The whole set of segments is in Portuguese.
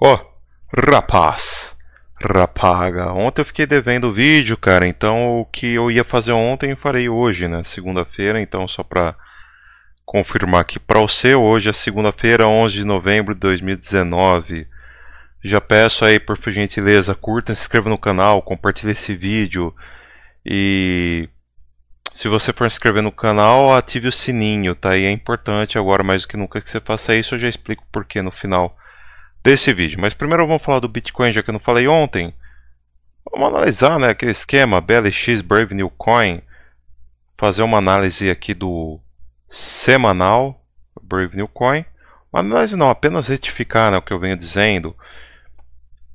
Ó, oh, rapaz. Rapaga, ontem eu fiquei devendo o vídeo, cara, então o que eu ia fazer ontem eu farei hoje, né, segunda-feira, então só pra confirmar aqui para o hoje é segunda-feira, 11 de novembro de 2019. Já peço aí, por gentileza, curta, se inscreva no canal, compartilhe esse vídeo e se você for se inscrever no canal, ative o sininho, tá? E é importante agora mais do que nunca que você faça isso, eu já explico por que no final desse vídeo. Mas primeiro vamos falar do Bitcoin, já que eu não falei ontem. Vamos analisar né, aquele esquema BLX Brave New Coin. Fazer uma análise aqui do semanal Brave New Coin. Uma análise não, apenas retificar né, o que eu venho dizendo.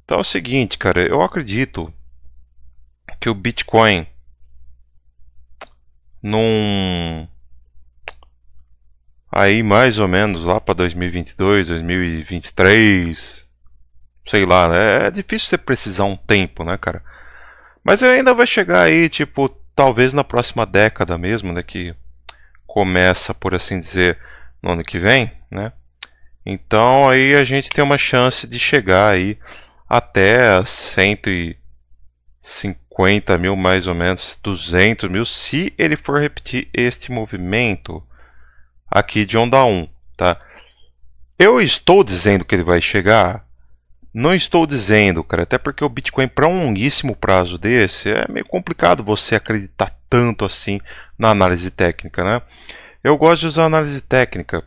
Então é o seguinte, cara, eu acredito que o Bitcoin num aí mais ou menos lá para 2022, 2023, sei lá, né? É difícil você precisar um tempo, né, cara? Mas ele ainda vai chegar aí, tipo, talvez na próxima década mesmo, né, que começa, por assim dizer, no ano que vem, né? Então aí a gente tem uma chance de chegar aí até 150 mil mais ou menos, 200 mil, se ele for repetir este movimento aqui de onda 1, tá? Eu estou dizendo que ele vai chegar? Não estou dizendo, cara, até porque o Bitcoin para um longuíssimo prazo desse é meio complicado você acreditar tanto assim na análise técnica, né? Eu gosto de usar análise técnica.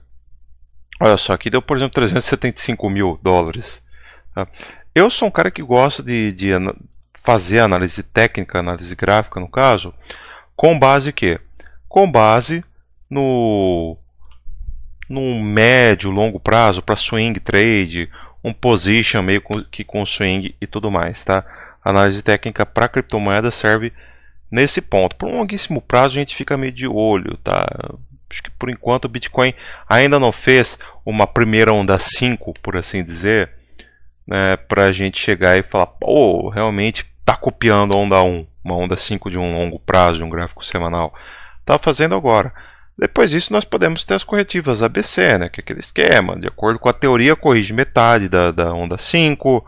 Olha só, aqui deu, por exemplo, 375 mil dólares. Tá? Eu sou um cara que gosta de, de fazer análise técnica, análise gráfica no caso, com base que? Com base no num médio, longo prazo para swing trade, um position meio que com swing e tudo mais, tá? A análise técnica para criptomoeda serve nesse ponto. Por um longuíssimo prazo a gente fica meio de olho, tá? Acho que por enquanto o Bitcoin ainda não fez uma primeira onda 5, por assim dizer, né, para a gente chegar e falar, pô, realmente tá copiando a onda 1, uma onda 5 de um longo prazo, de um gráfico semanal. Tá fazendo agora. Depois disso, nós podemos ter as corretivas ABC, né, que é aquele esquema, de acordo com a teoria, corrige metade da, da onda 5,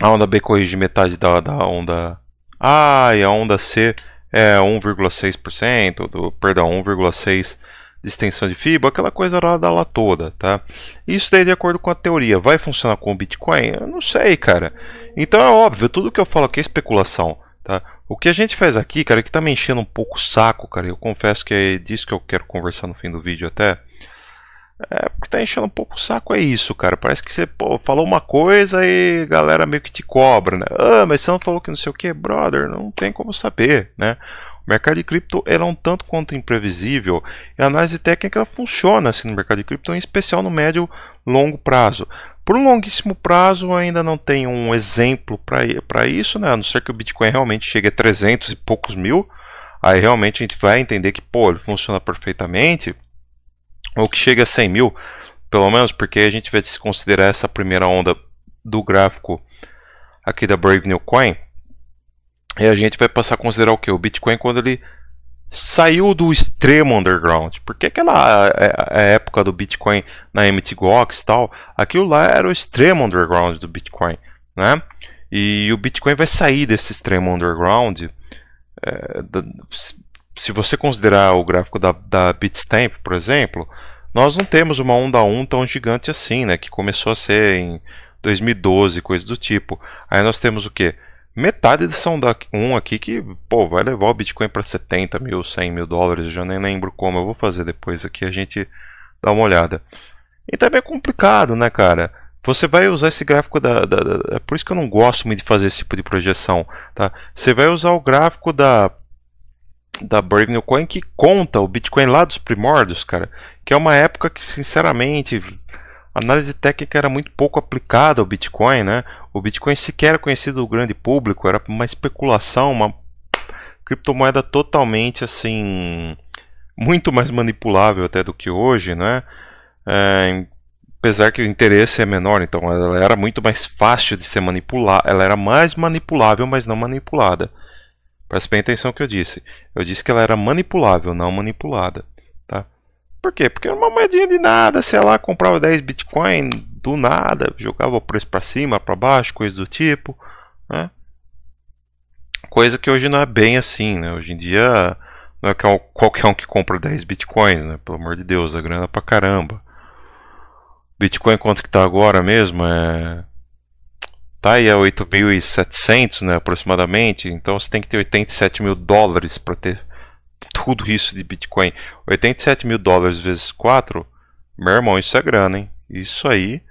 a onda B corrige metade da, da onda A, e a onda C é 1,6%, do, perdão, 1,6% de extensão de fibra, aquela coisa da lá toda, tá? Isso daí de acordo com a teoria. Vai funcionar com o Bitcoin? Eu não sei, cara. Então é óbvio, tudo que eu falo aqui é especulação, tá? O que a gente faz aqui, cara, que tá me enchendo um pouco o saco, cara. Eu confesso que é disso que eu quero conversar no fim do vídeo até. É, porque tá enchendo um pouco o saco, é isso, cara. Parece que você pô, falou uma coisa e a galera meio que te cobra, né? Ah, mas você não falou que não sei o que, brother, não tem como saber, né? O mercado de cripto era é um tanto quanto imprevisível e a análise técnica ela funciona assim no mercado de cripto, em especial no médio longo prazo. Por um longuíssimo prazo, ainda não tem um exemplo para isso, né? a não ser que o Bitcoin realmente chegue a 300 e poucos mil. Aí realmente a gente vai entender que pô, ele funciona perfeitamente. Ou que chegue a 100 mil, pelo menos, porque a gente vai se considerar essa primeira onda do gráfico aqui da Brave New Coin. E a gente vai passar a considerar o que? O Bitcoin quando ele saiu do extremo underground. Porque aquela época do Bitcoin na MTGOX e tal, aquilo lá era o extremo underground do Bitcoin, né? E o Bitcoin vai sair desse extremo underground. É, da, se você considerar o gráfico da, da Bitstamp, por exemplo, nós não temos uma onda 1 tão gigante assim, né? Que começou a ser em 2012, coisa do tipo. Aí nós temos o que? metade são da um aqui que pô, vai levar o Bitcoin para 70 mil, 100 mil dólares. Eu já nem lembro como. Eu vou fazer depois aqui. A gente dá uma olhada. E também é complicado, né, cara? Você vai usar esse gráfico da, da, da, É por isso que eu não gosto muito de fazer esse tipo de projeção. Tá? Você vai usar o gráfico da. Da Brave Coin que conta o Bitcoin lá dos primórdios, cara. Que é uma época que, sinceramente, a análise técnica era muito pouco aplicada ao Bitcoin, né? O Bitcoin sequer era é conhecido do grande público, era uma especulação, uma criptomoeda totalmente assim muito mais manipulável até do que hoje, né? É, apesar que o interesse é menor, então ela era muito mais fácil de ser manipulada, ela era mais manipulável, mas não manipulada. Preste bem atenção no que eu disse. Eu disse que ela era manipulável, não manipulada. Por quê? Porque era uma moedinha de nada, sei lá, comprava 10 Bitcoin do nada, jogava o preço para cima, para baixo, coisa do tipo, né? Coisa que hoje não é bem assim, né? Hoje em dia não é, é qualquer um que compra 10 bitcoins, né? Pelo amor de Deus, a grana é pra caramba. Bitcoin quanto que tá agora mesmo? É... Tá aí a 8.700, né? Aproximadamente. Então você tem que ter 87 mil dólares para ter tudo isso de Bitcoin, 87 mil dólares vezes 4, meu irmão, isso é grana, hein? Isso aí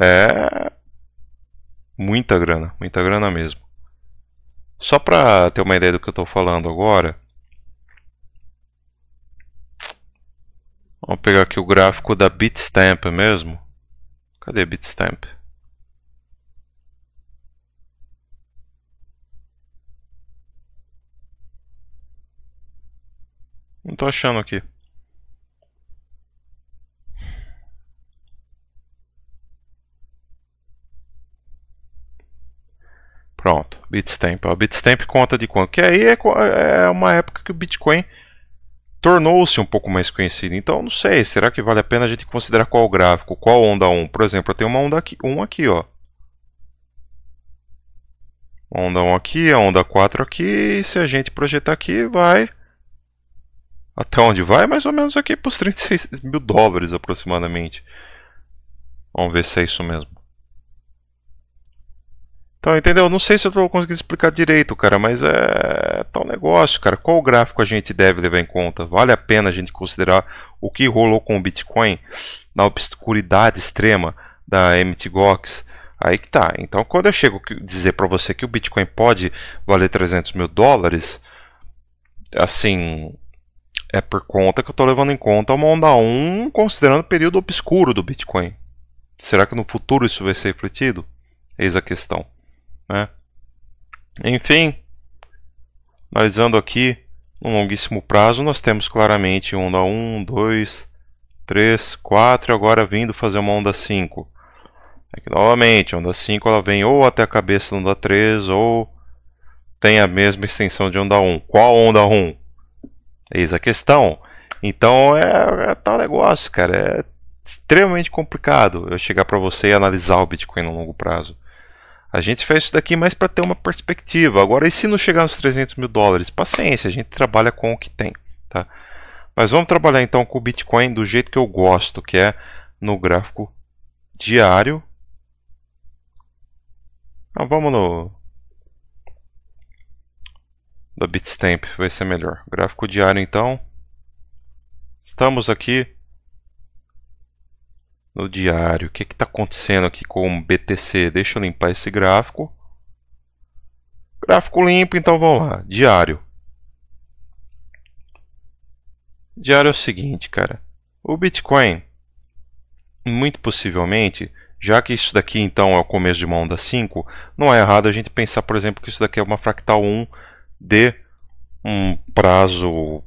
é muita grana, muita grana mesmo. Só para ter uma ideia do que eu estou falando agora, vamos pegar aqui o gráfico da Bitstamp mesmo. Cadê Bitstamp? Não tô achando aqui. Pronto, Bitstamp. O Bitstamp conta de quanto? Que aí é, é uma época que o Bitcoin tornou-se um pouco mais conhecido. Então, não sei, será que vale a pena a gente considerar qual gráfico, qual onda 1? Por exemplo, eu tenho uma onda aqui, 1 aqui, ó. Onda 1 aqui, a onda 4 aqui, e se a gente projetar aqui, vai até onde vai? Mais ou menos aqui para os 36 mil dólares aproximadamente. Vamos ver se é isso mesmo. Então, entendeu? Não sei se eu estou conseguindo explicar direito, cara, mas é tal negócio, cara. Qual gráfico a gente deve levar em conta? Vale a pena a gente considerar o que rolou com o Bitcoin na obscuridade extrema da MT Gox? Aí que tá. Então, quando eu chego a dizer para você que o Bitcoin pode valer 300 mil dólares, assim, é por conta que eu estou levando em conta uma onda 1, considerando o período obscuro do Bitcoin. Será que no futuro isso vai ser refletido? Eis a questão. Né? Enfim, analisando aqui, no longuíssimo prazo, nós temos claramente onda 1, 2, 3, 4 e agora vindo fazer uma onda 5. Aqui, é novamente, onda 5 ela vem ou até a cabeça da onda 3 ou tem a mesma extensão de onda 1. Qual onda 1? Eis é a questão. Então é, é tal negócio, cara. É extremamente complicado eu chegar para você e analisar o Bitcoin no longo prazo. A gente faz isso daqui mais para ter uma perspectiva. Agora, e se não chegar nos 300 mil dólares? Paciência, a gente trabalha com o que tem. Tá? Mas vamos trabalhar então com o Bitcoin do jeito que eu gosto, que é no gráfico diário. Então, vamos no da Bitstamp, vai ser melhor. Gráfico diário então. Estamos aqui no diário. O que está acontecendo aqui com o BTC? Deixa eu limpar esse gráfico. Gráfico limpo, então vamos lá. Diário. Diário é o seguinte, cara. O Bitcoin, muito possivelmente, já que isso daqui então é o começo de uma onda 5, não é errado a gente pensar, por exemplo, que isso daqui é uma fractal 1 de um prazo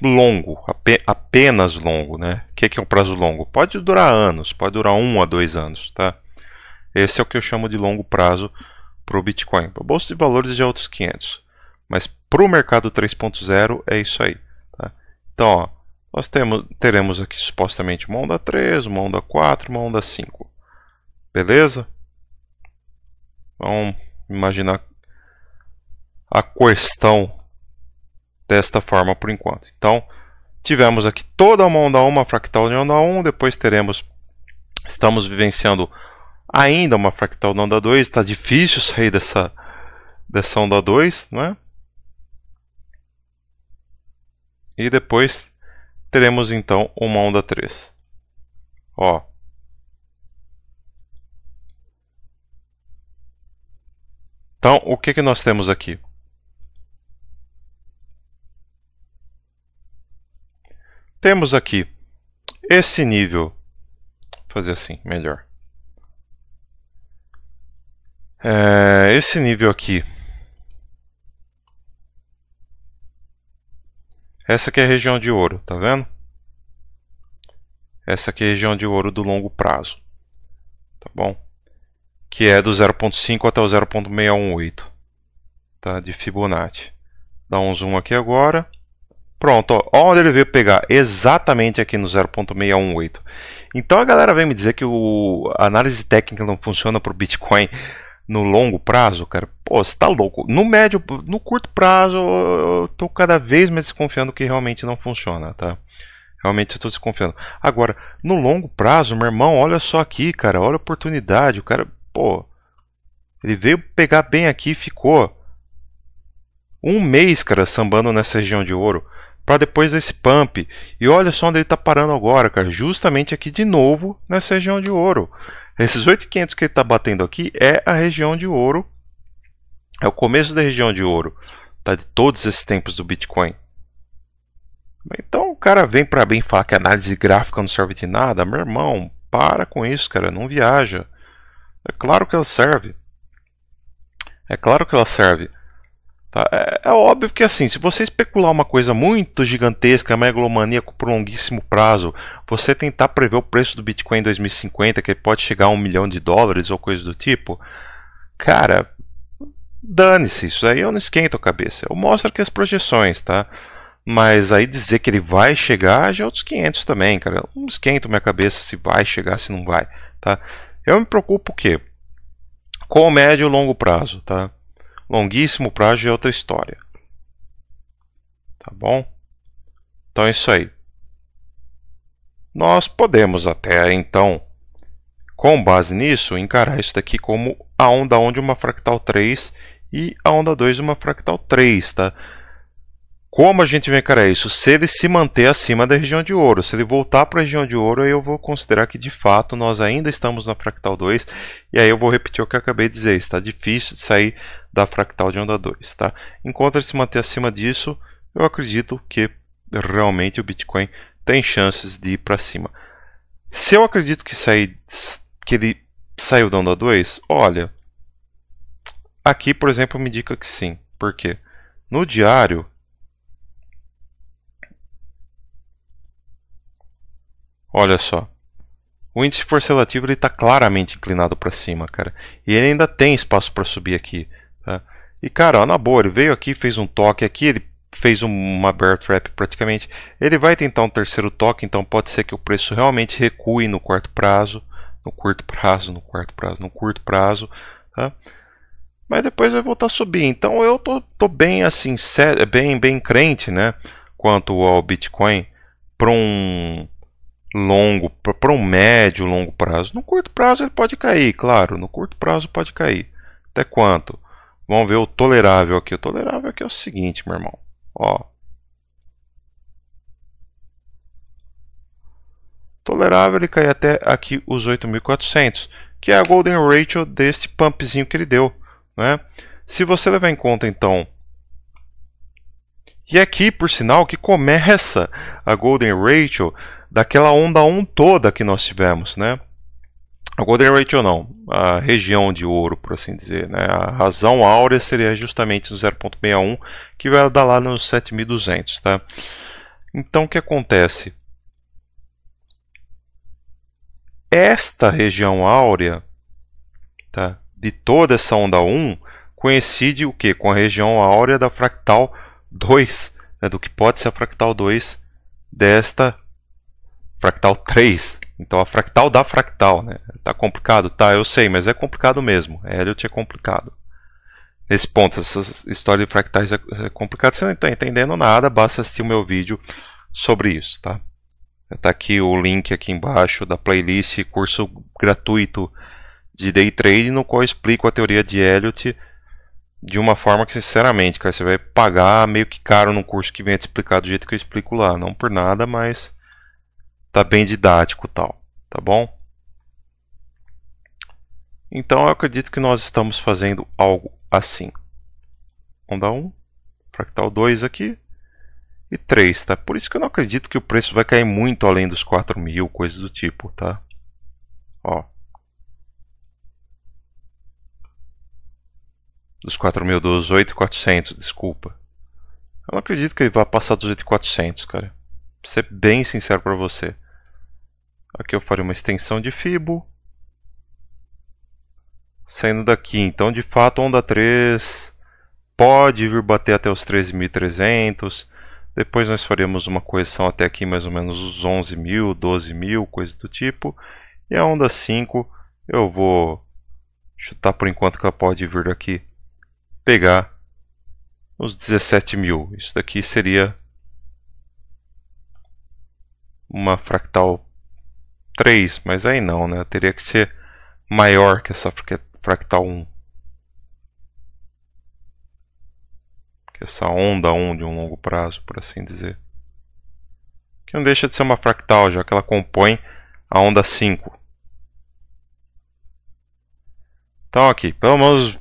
longo, apenas longo, né? O que é, que é um prazo longo? Pode durar anos, pode durar um a dois anos, tá? Esse é o que eu chamo de longo prazo para o Bitcoin. Para bolsas bolsa de valores de outros 500, mas para o mercado 3.0 é isso aí. Tá? Então, ó, nós temos, teremos aqui supostamente uma onda 3, uma onda 4, uma onda 5, beleza? Vamos imaginar a questão desta forma por enquanto. Então, tivemos aqui toda a mão da 1, uma fractal de onda 1, depois teremos, estamos vivenciando ainda uma fractal de onda 2, está difícil sair dessa, dessa onda 2, né? E depois teremos então uma onda 3. Ó. Então, o que, que nós temos aqui? Temos aqui esse nível. Vou fazer assim, melhor. É, esse nível aqui. Essa aqui é a região de ouro, tá vendo? Essa aqui é a região de ouro do longo prazo. Tá bom? Que é do 0.5 até o 0.618 tá? de Fibonacci. Dá um zoom aqui agora. Pronto, ó, onde ele veio pegar, exatamente aqui no 0.618. Então a galera vem me dizer que o a análise técnica não funciona para o Bitcoin no longo prazo, cara. Pô, você tá louco. No médio, no curto prazo, eu tô cada vez mais desconfiando que realmente não funciona, tá? Realmente eu tô desconfiando. Agora, no longo prazo, meu irmão, olha só aqui, cara, olha a oportunidade. O cara, pô, ele veio pegar bem aqui e ficou um mês, cara, sambando nessa região de ouro para depois desse pump. E olha só onde ele está parando agora, cara. Justamente aqui de novo nessa região de ouro. Esses 8.500 que ele está batendo aqui é a região de ouro. É o começo da região de ouro. Tá? De todos esses tempos do Bitcoin. Então o cara vem para bem falar que é análise gráfica não serve de nada. Meu irmão, para com isso, cara. Não viaja. É claro que ela serve. É claro que ela serve. Tá? É, é, óbvio que assim, se você especular uma coisa muito gigantesca, megalomaníaco por longuíssimo prazo, você tentar prever o preço do Bitcoin em 2050, que pode chegar a um milhão de dólares ou coisa do tipo, cara, dane-se, isso aí eu não esquento a cabeça. Eu mostro aqui as projeções, tá? Mas aí dizer que ele vai chegar já é outros 500 também, cara. Eu não esquento minha cabeça se vai chegar, se não vai, tá? Eu me preocupo o quê? Com o médio e longo prazo, tá? Longuíssimo prazo é outra história. Tá bom? Então é isso aí. Nós podemos até então, com base nisso, encarar isso daqui como a onda 1 de uma fractal 3 e a onda 2 de uma fractal 3, tá? Como a gente vai encarar isso? Se ele se manter acima da região de ouro. Se ele voltar para a região de ouro, eu vou considerar que de fato nós ainda estamos na fractal 2. E aí eu vou repetir o que eu acabei de dizer. Está difícil de sair da fractal de onda 2. Tá? Enquanto ele se manter acima disso, eu acredito que realmente o Bitcoin tem chances de ir para cima. Se eu acredito que, saí, que ele saiu da onda 2, olha, aqui por exemplo me indica que sim. Por quê? No diário, olha só, o índice ele está claramente inclinado para cima, cara. E ele ainda tem espaço para subir aqui. E cara, ó, na boa, ele veio aqui, fez um toque aqui, ele fez uma bear trap praticamente. Ele vai tentar um terceiro toque, então pode ser que o preço realmente recue no quarto prazo, no curto prazo, no quarto prazo, no curto prazo, tá? Mas depois vai voltar a subir. Então eu tô, tô bem assim, bem bem crente, né, quanto ao Bitcoin para um longo, para um médio longo prazo. No curto prazo ele pode cair, claro, no curto prazo pode cair. Até quanto? Vamos ver o tolerável aqui. O tolerável aqui é o seguinte, meu irmão. Ó. Tolerável ele cai até aqui os 8.400, que é a golden ratio desse pumpzinho que ele deu. Né? Se você levar em conta, então... E aqui, por sinal, que começa a golden ratio daquela onda 1 toda que nós tivemos, né? A Golden Ratio não, a região de ouro, por assim dizer. Né? A razão áurea seria justamente no 0.61, que vai dar lá nos 7200. Tá? Então, o que acontece? Esta região áurea tá, de toda essa onda 1 coincide o quê? com a região áurea da fractal 2, né? do que pode ser a fractal 2 desta fractal 3 então a fractal da fractal, né? Tá complicado? Tá, eu sei, mas é complicado mesmo. Elliot é complicado. Nesse ponto, essa história de fractais é, é complicada. Você não está entendendo nada, basta assistir o meu vídeo sobre isso, tá? Tá aqui o link aqui embaixo da playlist curso gratuito de day trade no qual eu explico a teoria de Elliot de uma forma que sinceramente, cara, você vai pagar meio que caro num curso que vem te explicar do jeito que eu explico lá, não por nada, mas tá bem didático tal, tá bom? Então eu acredito que nós estamos fazendo algo assim. Vamos dar um, fractal 2 aqui e 3, tá? Por isso que eu não acredito que o preço vai cair muito além dos 4 mil, coisas do tipo, tá? Ó. Dos 4.000, mil, dos 8.400, desculpa. Eu não acredito que ele vá passar dos 8.400, cara ser bem sincero para você. Aqui eu farei uma extensão de fibo. Saindo daqui, então de fato onda 3 pode vir bater até os 13.300. Depois nós faremos uma correção até aqui mais ou menos os 11.000, 12.000, coisa do tipo. E a onda 5 eu vou chutar por enquanto que ela pode vir daqui pegar os 17 mil. Isso daqui seria uma fractal 3, mas aí não, né? Teria que ser maior que essa fractal 1. Que essa onda 1 de um longo prazo, por assim dizer. Que não deixa de ser uma fractal, já que ela compõe a onda 5. Então aqui, pelo menos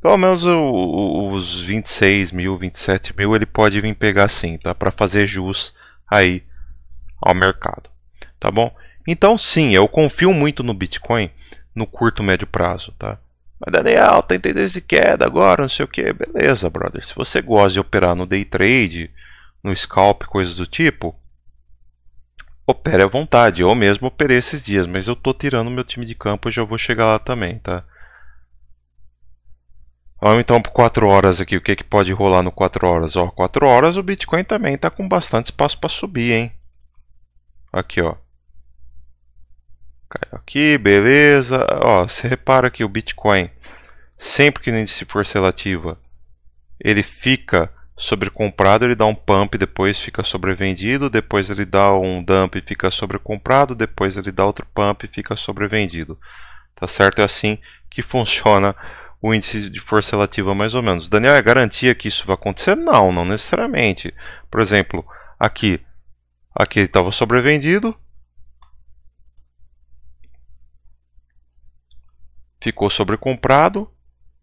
pelo menos o, o, os 26 mil, 27 mil ele pode vir pegar sim, tá? Para fazer jus aí ao mercado, tá bom? Então sim, eu confio muito no Bitcoin no curto médio prazo, tá? Mas Daniel, tem tá tendência de queda agora, não sei o que. Beleza, brother. Se você gosta de operar no day trade, no scalp, coisas do tipo, opere à vontade. Eu mesmo operei esses dias, mas eu tô tirando meu time de campo e já vou chegar lá também, tá? Vamos então por 4 horas aqui. O que, que pode rolar no 4 horas? Ó, 4 horas o Bitcoin também tá com bastante espaço para subir, hein? Aqui, ó. Caiu aqui, beleza. Ó, você repara que o Bitcoin, sempre que o índice for relativa ele fica sobrecomprado, ele dá um pump, depois fica sobrevendido, depois ele dá um dump e fica sobrecomprado, depois ele dá outro pump e fica sobrevendido. Tá certo? É assim que funciona o índice de força relativa mais ou menos. Daniel, é garantia que isso vai acontecer? Não, não necessariamente. Por exemplo, aqui Aqui estava sobrevendido. Ficou sobrecomprado.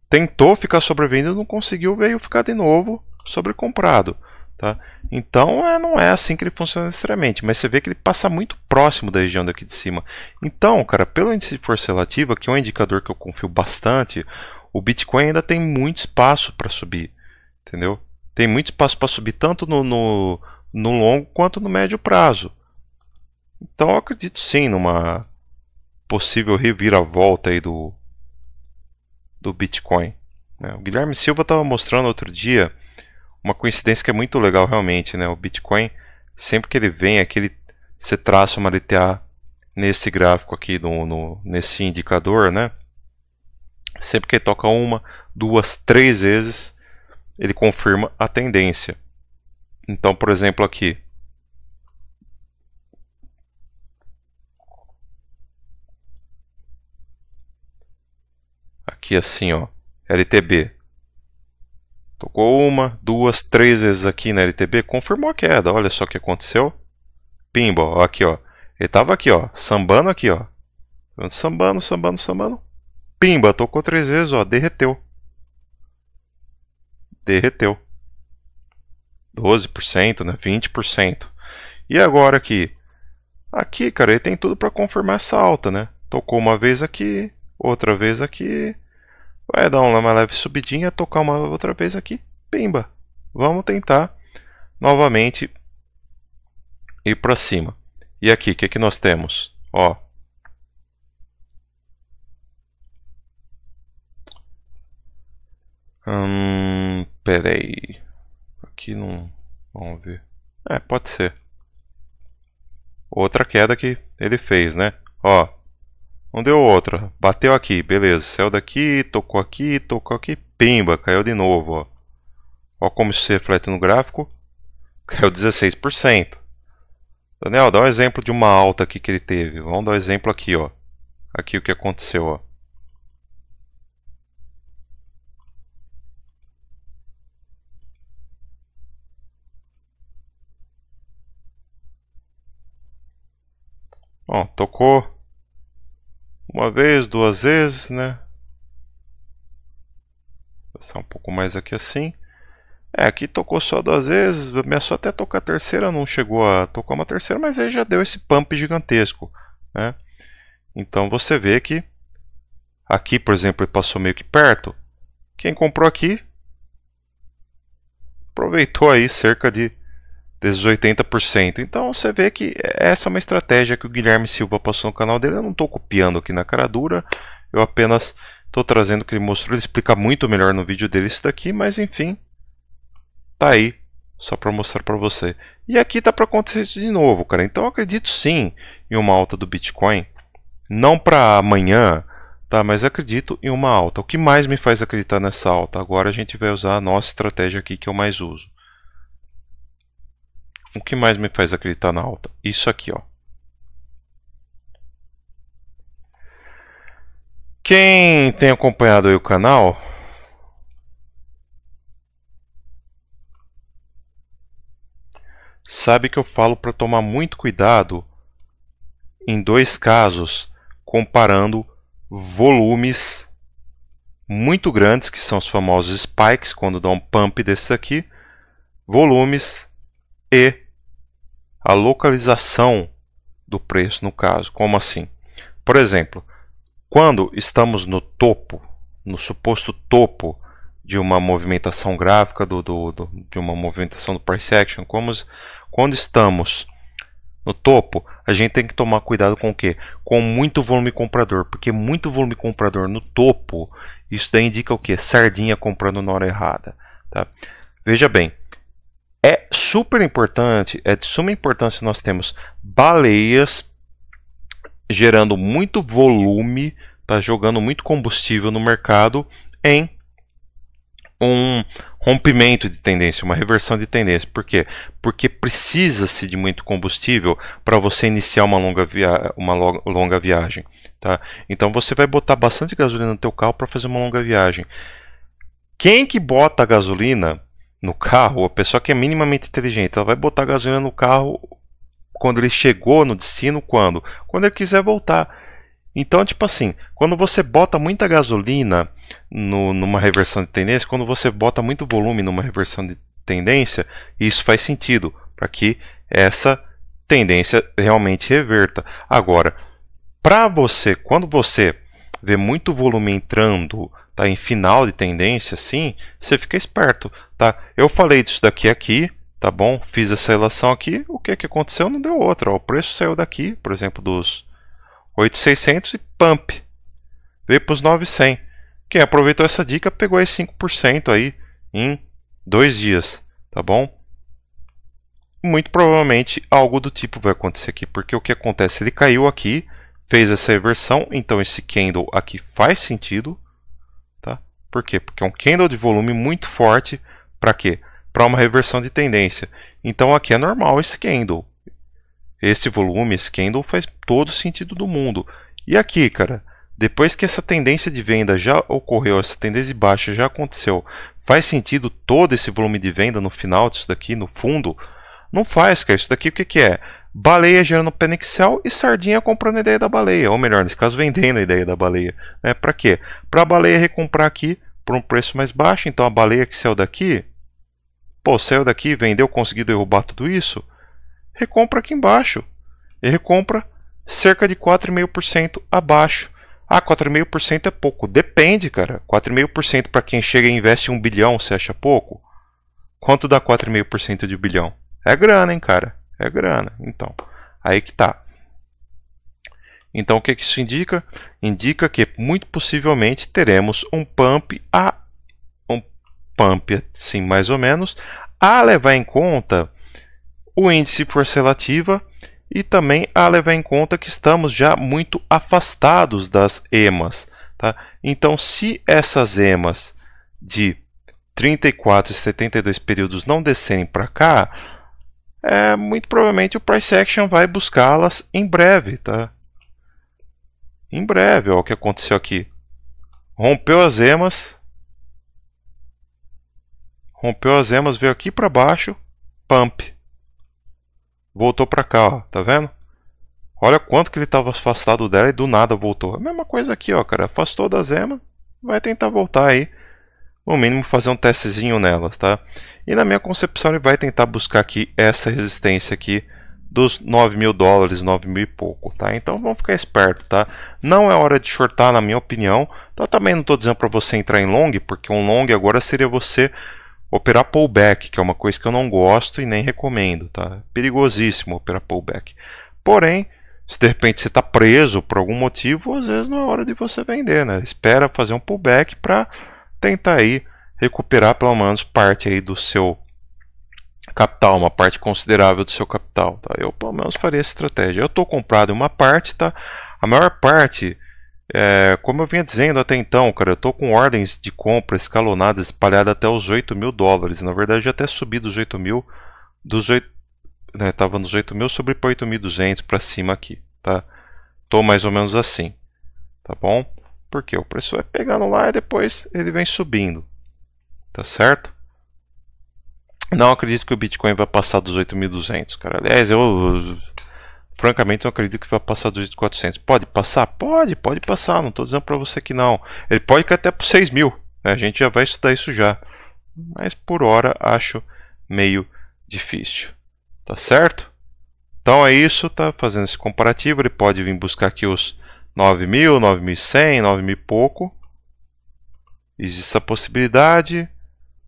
Tentou ficar sobrevendido, não conseguiu, veio ficar de novo sobrecomprado. Tá? Então é, não é assim que ele funciona necessariamente, mas você vê que ele passa muito próximo da região daqui de cima. Então, cara, pelo índice de força relativa, que é um indicador que eu confio bastante, o Bitcoin ainda tem muito espaço para subir, entendeu? Tem muito espaço para subir tanto no, no no longo quanto no médio prazo. Então acredito sim numa possível reviravolta aí do, do Bitcoin. Né? O Guilherme Silva estava mostrando outro dia uma coincidência que é muito legal realmente. Né? O Bitcoin, sempre que ele vem aqui, ele, você traça uma DTA nesse gráfico aqui, no, no, nesse indicador. Né? Sempre que ele toca uma, duas, três vezes, ele confirma a tendência. Então, por exemplo, aqui. Aqui assim, ó, LTB. Tocou uma, duas, três vezes aqui na LTB, confirmou a queda. Olha só o que aconteceu. Pimba, ó, aqui, ó. Ele tava aqui, ó, sambando aqui, ó. Sambando, sambando, sambando. Pimba, tocou três vezes, ó, derreteu. Derreteu. 12%, né? 20%. E agora aqui? Aqui, cara, ele tem tudo para confirmar essa alta, né? Tocou uma vez aqui, outra vez aqui. Vai dar uma leve subidinha, tocar uma outra vez aqui. Pimba! Vamos tentar novamente ir para cima. E aqui, o que, que nós temos? Ó, Hum, peraí aqui não... Vamos ver. É, pode ser. Outra queda que ele fez, né? Ó, não deu outra. Bateu aqui, beleza. Saiu daqui, tocou aqui, tocou aqui. Pimba, caiu de novo, ó. Ó como isso se reflete no gráfico. Caiu 16%. Daniel, dá um exemplo de uma alta aqui que ele teve. Vamos dar um exemplo aqui, ó. Aqui o que aconteceu, ó. Bom, tocou uma vez, duas vezes, né? Vou passar um pouco mais aqui assim. É, aqui tocou só duas vezes, ameaçou até tocar a terceira, não chegou a tocar uma terceira, mas aí já deu esse pump gigantesco, né? Então você vê que aqui, por exemplo, ele passou meio que perto. Quem comprou aqui aproveitou aí cerca de desses 80%. Então você vê que essa é uma estratégia que o Guilherme Silva passou no canal dele. Eu não estou copiando aqui na cara dura, eu apenas estou trazendo o que ele mostrou. Ele explica muito melhor no vídeo dele isso daqui, mas enfim, tá aí só para mostrar para você. E aqui tá para acontecer isso de novo, cara. Então acredito sim em uma alta do Bitcoin, não para amanhã, tá? Mas acredito em uma alta. O que mais me faz acreditar nessa alta? Agora a gente vai usar a nossa estratégia aqui que eu mais uso. O que mais me faz acreditar na alta? Isso aqui, ó. Quem tem acompanhado o canal sabe que eu falo para tomar muito cuidado em dois casos comparando volumes muito grandes, que são os famosos spikes quando dá um pump desse aqui, volumes e a localização do preço no caso. Como assim? Por exemplo, quando estamos no topo, no suposto topo de uma movimentação gráfica, do, do, do de uma movimentação do price action, como, quando estamos no topo, a gente tem que tomar cuidado com o quê? Com muito volume comprador, porque muito volume comprador no topo, isso daí indica o que? Sardinha comprando na hora errada. Tá? Veja bem, é super importante, é de suma importância nós temos baleias gerando muito volume, tá jogando muito combustível no mercado em um rompimento de tendência, uma reversão de tendência. Por quê? Porque precisa-se de muito combustível para você iniciar uma longa, via uma longa viagem. Tá? Então você vai botar bastante gasolina no teu carro para fazer uma longa viagem. Quem que bota a gasolina no carro, a pessoa que é minimamente inteligente, ela vai botar gasolina no carro quando ele chegou no destino, quando? Quando ele quiser voltar. Então, tipo assim, quando você bota muita gasolina no, numa reversão de tendência, quando você bota muito volume numa reversão de tendência, isso faz sentido para que essa tendência realmente reverta. Agora, para você, quando você vê muito volume entrando tá, em final de tendência, assim, você fica esperto. Tá? Eu falei disso daqui aqui, tá bom? Fiz essa relação aqui, o que, é que aconteceu? Não deu outra. Ó. O preço saiu daqui, por exemplo, dos 8.600 e pump. Veio para os 9.100. Quem aproveitou essa dica pegou aí 5% aí em dois dias, tá bom? Muito provavelmente algo do tipo vai acontecer aqui, porque o que acontece? Ele caiu aqui, fez essa inversão, então esse candle aqui faz sentido, tá? Por quê? Porque é um candle de volume muito forte, para quê? Para uma reversão de tendência. Então aqui é normal esse candle. Esse volume, esse candle faz todo sentido do mundo. E aqui, cara, depois que essa tendência de venda já ocorreu, essa tendência de baixa já aconteceu, faz sentido todo esse volume de venda no final disso daqui, no fundo? Não faz, cara. Isso daqui o que, que é? Baleia gerando Penexcel e sardinha comprando a ideia da baleia. Ou melhor, nesse caso, vendendo a ideia da baleia. Né? Para quê? Para a baleia recomprar aqui por um preço mais baixo. Então a baleia que saiu daqui, pô, saiu daqui, vendeu, conseguiu derrubar tudo isso, recompra aqui embaixo. E recompra cerca de 4,5% abaixo. Ah, 4,5% é pouco. Depende, cara. 4,5% para quem chega e investe 1 bilhão, você acha pouco? Quanto dá 4,5% de 1 bilhão? É grana, hein, cara? É grana. Então, aí que tá. Então, o que isso indica? Indica que muito possivelmente teremos um pump a um pump, sim, mais ou menos, a levar em conta o índice força relativa e também a levar em conta que estamos já muito afastados das emas. Tá? Então, se essas emas de 34 e 72 períodos não descerem para cá, é, muito provavelmente o price action vai buscá-las em breve. Tá? em breve, ó, o que aconteceu aqui. Rompeu as emas. Rompeu as emas, veio aqui para baixo, pump. Voltou para cá, ó, tá vendo? Olha quanto que ele estava afastado dela e do nada voltou. A mesma coisa aqui, ó, cara. Afastou das emas, vai tentar voltar aí. No mínimo fazer um testezinho nelas, tá? E na minha concepção ele vai tentar buscar aqui essa resistência aqui dos 9 mil dólares, 9 mil e pouco, tá? Então vamos ficar esperto, tá? Não é hora de shortar, na minha opinião. Então também não estou dizendo para você entrar em long, porque um long agora seria você operar pullback, que é uma coisa que eu não gosto e nem recomendo, tá? Perigosíssimo operar pullback. Porém, se de repente você está preso por algum motivo, às vezes não é hora de você vender, né? Espera fazer um pullback para tentar aí recuperar pelo menos parte aí do seu capital, uma parte considerável do seu capital. Tá? Eu pelo menos faria essa estratégia. Eu estou comprado uma parte, tá? A maior parte, é, como eu vinha dizendo até então, cara, eu estou com ordens de compra escalonadas espalhadas até os 8 mil dólares. Na verdade, já até subi dos 8 mil, dos 8, né, tava nos 8 mil, sobre para 8.200 para cima aqui, tá? Tô mais ou menos assim, tá bom? Porque o preço vai pegando lá e depois ele vem subindo, tá certo? Não acredito que o Bitcoin vai passar dos 8.200, cara. Aliás, eu, eu francamente não acredito que vai passar dos 8.400. Pode passar? Pode, pode passar. Não estou dizendo para você que não. Ele pode cair até para 6 mil. Né? A gente já vai estudar isso já. Mas por hora acho meio difícil. Tá certo? Então é isso. Tá fazendo esse comparativo. Ele pode vir buscar aqui os 9.000, 9.100, 9.000 e pouco. Existe essa possibilidade.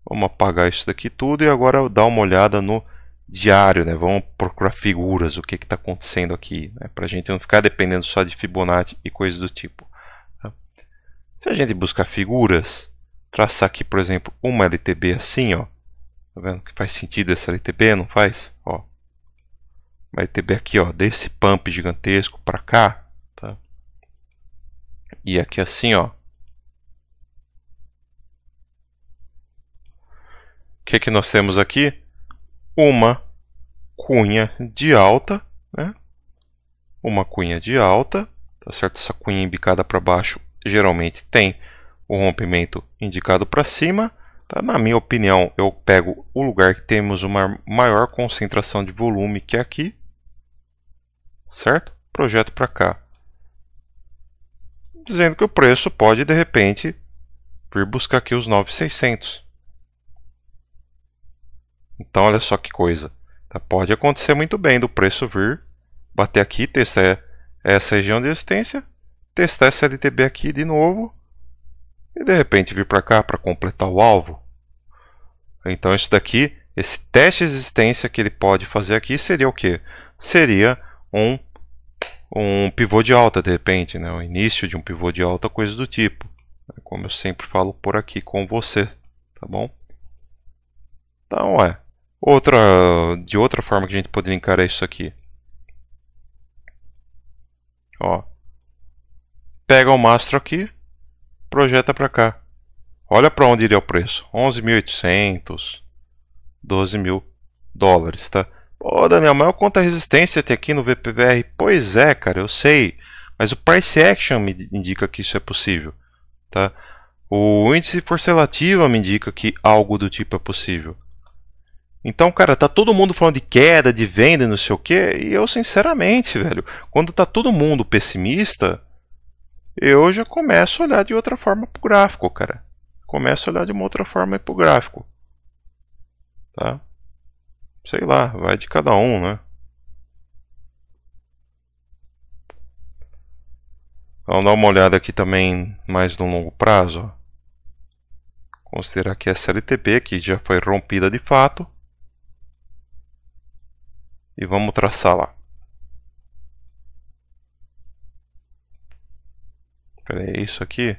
Vamos apagar isso daqui tudo e agora dar uma olhada no diário, né? Vamos procurar figuras, o que está acontecendo aqui, né? para a gente não ficar dependendo só de Fibonacci e coisas do tipo. Tá? Se a gente buscar figuras, traçar aqui, por exemplo, uma LTB assim, ó, tá vendo que faz sentido essa LTB, não faz? Ó, uma LTB aqui, ó, desse pump gigantesco para cá, tá? E aqui assim, ó, que, que nós temos aqui? Uma cunha de alta, né? uma cunha de alta, tá certo? Essa cunha embicada para baixo geralmente tem o rompimento indicado para cima. Tá? Na minha opinião, eu pego o lugar que temos uma maior concentração de volume que é aqui, certo? Projeto para cá. Dizendo que o preço pode, de repente, vir buscar aqui os 9,600. Então, olha só que coisa. Tá? Pode acontecer muito bem do preço vir, bater aqui, testar essa região de resistência, testar essa LTB aqui de novo e de repente vir para cá para completar o alvo. Então, isso daqui, esse teste de resistência que ele pode fazer aqui seria o que? Seria um, um pivô de alta, de repente, né? o início de um pivô de alta, coisa do tipo. Como eu sempre falo por aqui com você, tá bom? Então, é. Outra, de outra forma que a gente poderia encarar isso aqui. Ó. Pega o mastro aqui, projeta para cá. Olha para onde iria é o preço. 11.800, 12 mil dólares, tá? Pô, Daniel, mas quanta resistência tem aqui no VPVR? Pois é, cara, eu sei. Mas o price action me indica que isso é possível, tá? O índice força relativa me indica que algo do tipo é possível. Então, cara, tá todo mundo falando de queda, de venda e não sei o quê, e eu, sinceramente, velho, quando tá todo mundo pessimista, eu já começo a olhar de outra forma pro gráfico, cara. Começo a olhar de uma outra forma pro gráfico. Tá? Sei lá, vai de cada um, né? Vamos dar uma olhada aqui também mais no longo prazo. Considerar que a LTP aqui já foi rompida de fato e vamos traçar lá. Espera aí, é isso aqui?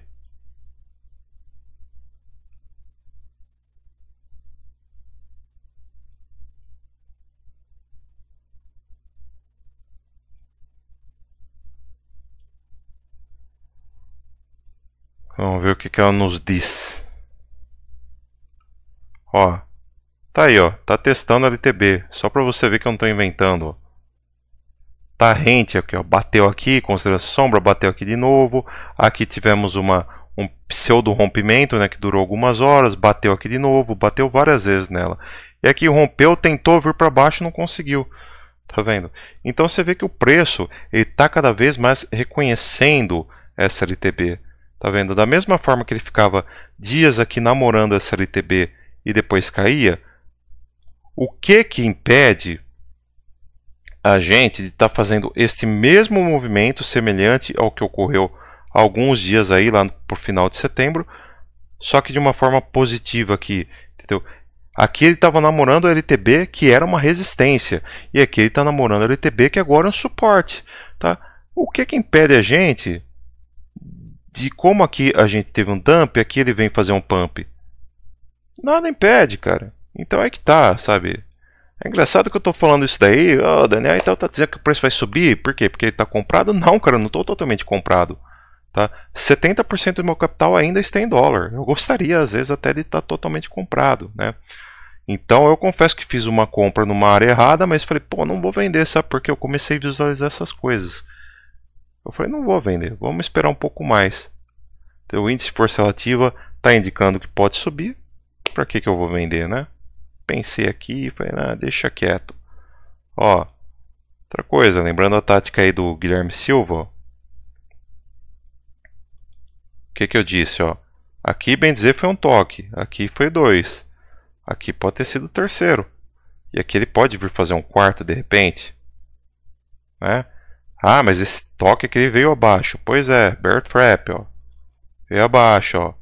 Vamos ver o que, que ela nos diz. Ó, Tá aí, ó. Tá testando LTB. Só para você ver que eu não estou inventando. Tá rente aqui, ó. Bateu aqui, considera sombra, bateu aqui de novo. Aqui tivemos uma, um pseudo rompimento, né? Que durou algumas horas. Bateu aqui de novo. Bateu várias vezes nela. E aqui rompeu, tentou vir para baixo, não conseguiu. Tá vendo? Então você vê que o preço ele tá cada vez mais reconhecendo essa LTB. Tá vendo? Da mesma forma que ele ficava dias aqui namorando essa LTB e depois caía, o que que impede a gente de estar tá fazendo este mesmo movimento semelhante ao que ocorreu alguns dias aí lá por final de setembro, só que de uma forma positiva aqui, entendeu? Aqui ele estava namorando a LTB que era uma resistência e aqui ele está namorando a LTB que agora é um suporte, tá? O que que impede a gente de como aqui a gente teve um dump, aqui ele vem fazer um pump? Nada impede, cara. Então é que tá, sabe? É engraçado que eu tô falando isso daí, ó, oh, Daniel, então tá dizendo que o preço vai subir, por quê? Porque ele tá comprado? Não, cara, eu não tô totalmente comprado, tá? 70% do meu capital ainda está em dólar. Eu gostaria, às vezes, até de estar tá totalmente comprado, né? Então eu confesso que fiz uma compra numa área errada, mas falei, pô, não vou vender, sabe? Porque eu comecei a visualizar essas coisas. Eu falei, não vou vender, vamos esperar um pouco mais. Então, o índice de força relativa está indicando que pode subir, para que, que eu vou vender, né? pensei aqui e falei, ah, deixa quieto. Ó, outra coisa, lembrando a tática aí do Guilherme Silva, o que, que eu disse, ó? Aqui, bem dizer, foi um toque, aqui foi dois, aqui pode ter sido o terceiro, e aqui ele pode vir fazer um quarto de repente, né? Ah, mas esse toque aqui ele veio abaixo. Pois é, bear trap, ó. Veio abaixo, ó.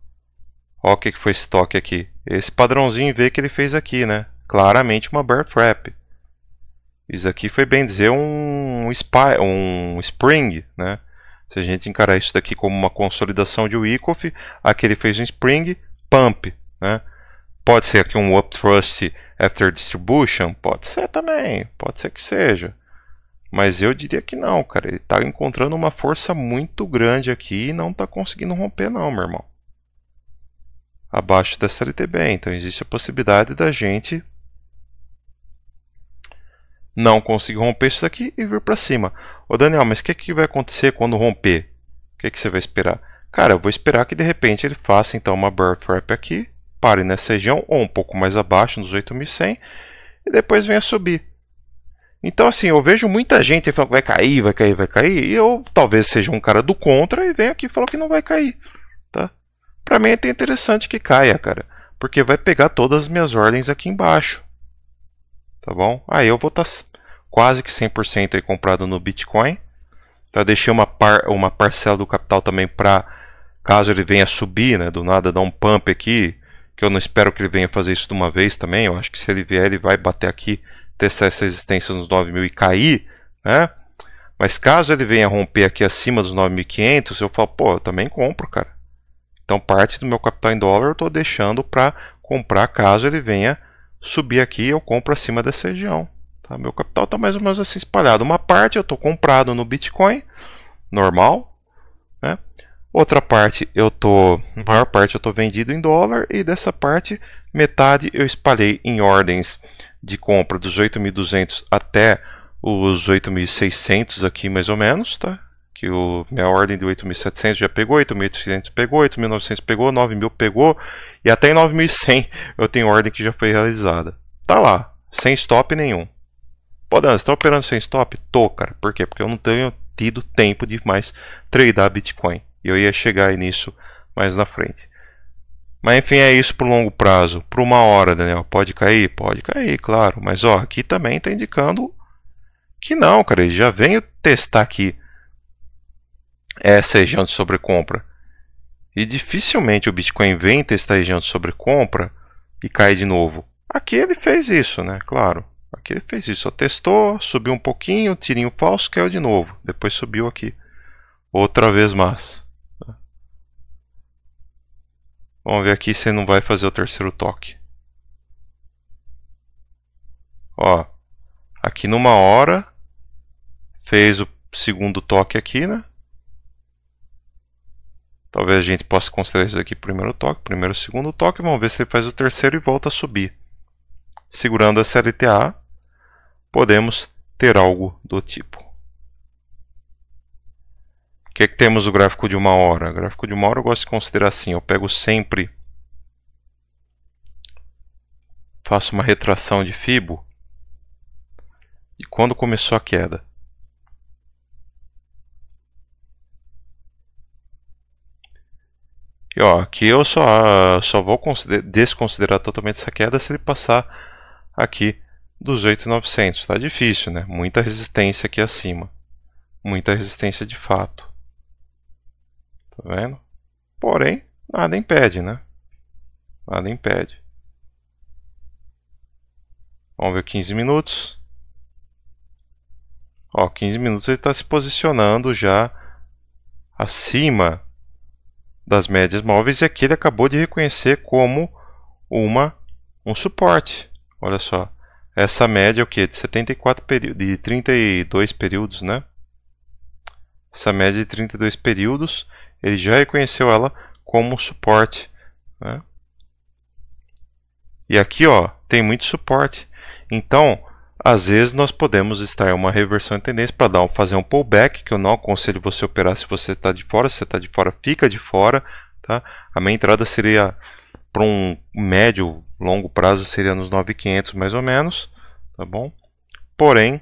Ó o que, que foi esse toque aqui esse padrãozinho V que ele fez aqui, né? Claramente uma bear trap. Isso aqui foi bem dizer um, spy, um spring, né? Se a gente encarar isso daqui como uma consolidação de Wyckoff, aqui ele fez um spring pump, né? Pode ser aqui um up thrust after distribution? Pode ser também, pode ser que seja. Mas eu diria que não, cara. Ele está encontrando uma força muito grande aqui e não está conseguindo romper não, meu irmão abaixo dessa LTB. Então, existe a possibilidade da gente não conseguir romper isso daqui e vir para cima. Ô Daniel, mas o que, é que vai acontecer quando romper? O que, é que você vai esperar? Cara, eu vou esperar que de repente ele faça então uma bear trap aqui, pare nessa região ou um pouco mais abaixo, nos 8100, e depois venha subir. Então, assim, eu vejo muita gente falando que vai cair, vai cair, vai cair, e eu talvez seja um cara do contra e venha aqui e falo que não vai cair. Para mim é até interessante que caia, cara, porque vai pegar todas as minhas ordens aqui embaixo. Tá bom? Aí eu vou estar tá quase que 100% aí comprado no Bitcoin. Tá? Deixei uma, par, uma parcela do capital também para caso ele venha subir, né, do nada dar um pump aqui, que eu não espero que ele venha fazer isso de uma vez também. Eu acho que se ele vier, ele vai bater aqui, testar essa resistência nos 9 mil e cair, né? Mas caso ele venha romper aqui acima dos 9.500, eu falo, pô, eu também compro, cara. Então, parte do meu capital em dólar eu estou deixando para comprar caso ele venha subir aqui eu compro acima dessa região. Tá? Meu capital está mais ou menos assim espalhado. Uma parte eu estou comprado no Bitcoin, normal. Né? Outra parte eu tô, maior parte eu estou vendido em dólar e dessa parte metade eu espalhei em ordens de compra dos 8.200 até os 8.600 aqui mais ou menos, tá? que o, minha né, ordem de 8.700 já pegou, 8.800 pegou, 8.900 pegou, 9.000 pegou, e até em 9.100 eu tenho ordem que já foi realizada. Tá lá, sem stop nenhum. Pode, Dan, você tá operando sem stop? Tô, cara. Por quê? Porque eu não tenho tido tempo de mais tradear Bitcoin. E eu ia chegar nisso mais na frente. Mas enfim, é isso para longo prazo. Por uma hora, Daniel. Pode cair? Pode cair, claro. Mas ó, aqui também está indicando que não, cara. Ele já veio testar aqui essa região de sobrecompra. E dificilmente o Bitcoin inventa esta região de sobrecompra e cai de novo. Aqui ele fez isso, né? Claro. Aqui ele fez isso. Só testou, subiu um pouquinho, tirinho falso, caiu de novo. Depois subiu aqui. Outra vez mais. Vamos ver aqui se ele não vai fazer o terceiro toque. Ó, aqui numa hora fez o segundo toque aqui, né? Talvez a gente possa considerar isso aqui primeiro toque, primeiro segundo toque. Vamos ver se ele faz o terceiro e volta a subir. Segurando a LTA, podemos ter algo do tipo. O que, é que temos o gráfico de uma hora? O gráfico de uma hora eu gosto de considerar assim. Eu pego sempre, faço uma retração de fibo. E quando começou a queda? Que, ó, aqui eu só, só vou desconsiderar totalmente essa queda se ele passar aqui dos 8,900. Está difícil, né? Muita resistência aqui acima. Muita resistência de fato. Tá vendo? Porém, nada impede, né? Nada impede. Vamos ver 15 minutos. Ó, 15 minutos ele está se posicionando já acima das médias móveis e aqui ele acabou de reconhecer como uma, um suporte. Olha só, essa média é o que? De 74 de 32 períodos, né? Essa média de 32 períodos, ele já reconheceu ela como suporte, né? E aqui, ó, tem muito suporte. Então, às vezes nós podemos estar em uma reversão de tendência para dar um, fazer um pullback, que eu não aconselho você operar se você está de fora, se você está de fora, fica de fora. Tá? A minha entrada seria para um médio, longo prazo, seria nos 9.500 mais ou menos, tá bom? Porém,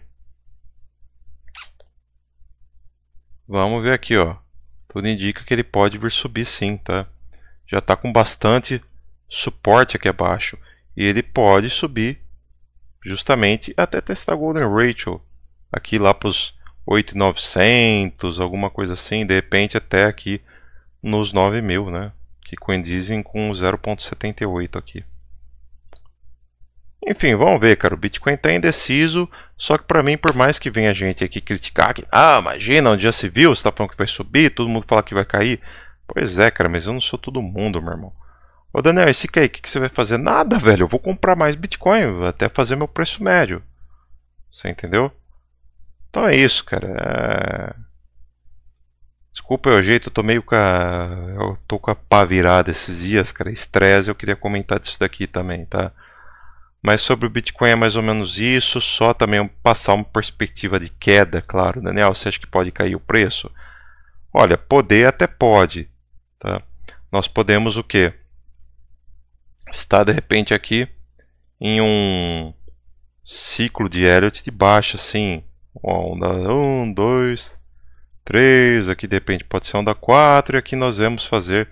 vamos ver aqui, ó. tudo indica que ele pode vir subir sim, tá? Já está com bastante suporte aqui abaixo e ele pode subir justamente até testar Golden Rachel aqui lá para os 8,900, alguma coisa assim, de repente até aqui nos 9.000, né? Que coincidem com 0,78 aqui. Enfim, vamos ver, cara. O Bitcoin está indeciso, só que para mim, por mais que venha gente aqui criticar, que, ah, imagina, um dia se viu, você está falando que vai subir, todo mundo fala que vai cair. Pois é, cara, mas eu não sou todo mundo, meu irmão. Ô Daniel, esse aí, o que você vai fazer? Nada, velho. Eu vou comprar mais Bitcoin até fazer meu preço médio. Você entendeu? Então é isso, cara. É... Desculpa é o jeito, eu tô meio com a. Eu tô com a pá virada esses dias, cara. Estresse, eu queria comentar disso daqui também, tá? Mas sobre o Bitcoin é mais ou menos isso, só também passar uma perspectiva de queda, claro. Daniel, você acha que pode cair o preço? Olha, poder até pode. Tá? Nós podemos o quê? está de repente aqui em um ciclo de Elliott de baixa, assim. Onda 1, 2, 3, aqui de repente pode ser onda 4 e aqui nós vamos fazer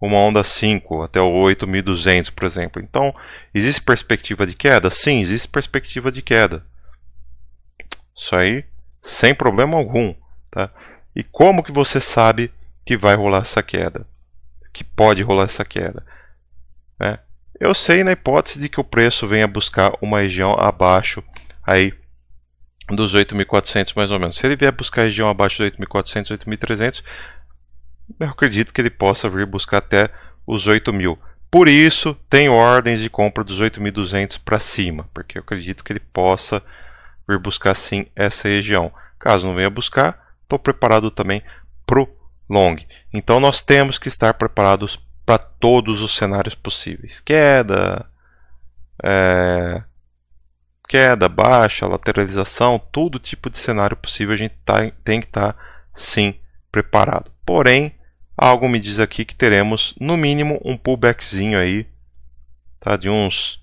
uma onda 5 até o 8200, por exemplo. Então, existe perspectiva de queda? Sim, existe perspectiva de queda. Isso aí, sem problema algum. Tá? E como que você sabe que vai rolar essa queda? Que pode rolar essa queda? Né? Eu sei na hipótese de que o preço venha buscar uma região abaixo aí dos 8.400 mais ou menos. Se ele vier buscar a região abaixo dos 8.400, 8.300, eu acredito que ele possa vir buscar até os 8.000. Por isso, tenho ordens de compra dos 8.200 para cima, porque eu acredito que ele possa vir buscar sim essa região. Caso não venha buscar, estou preparado também para o long. Então, nós temos que estar preparados para todos os cenários possíveis. Queda, é, queda, baixa, lateralização, todo tipo de cenário possível a gente tá, tem que estar tá, sim preparado. Porém, algo me diz aqui que teremos no mínimo um pullbackzinho aí, tá, de uns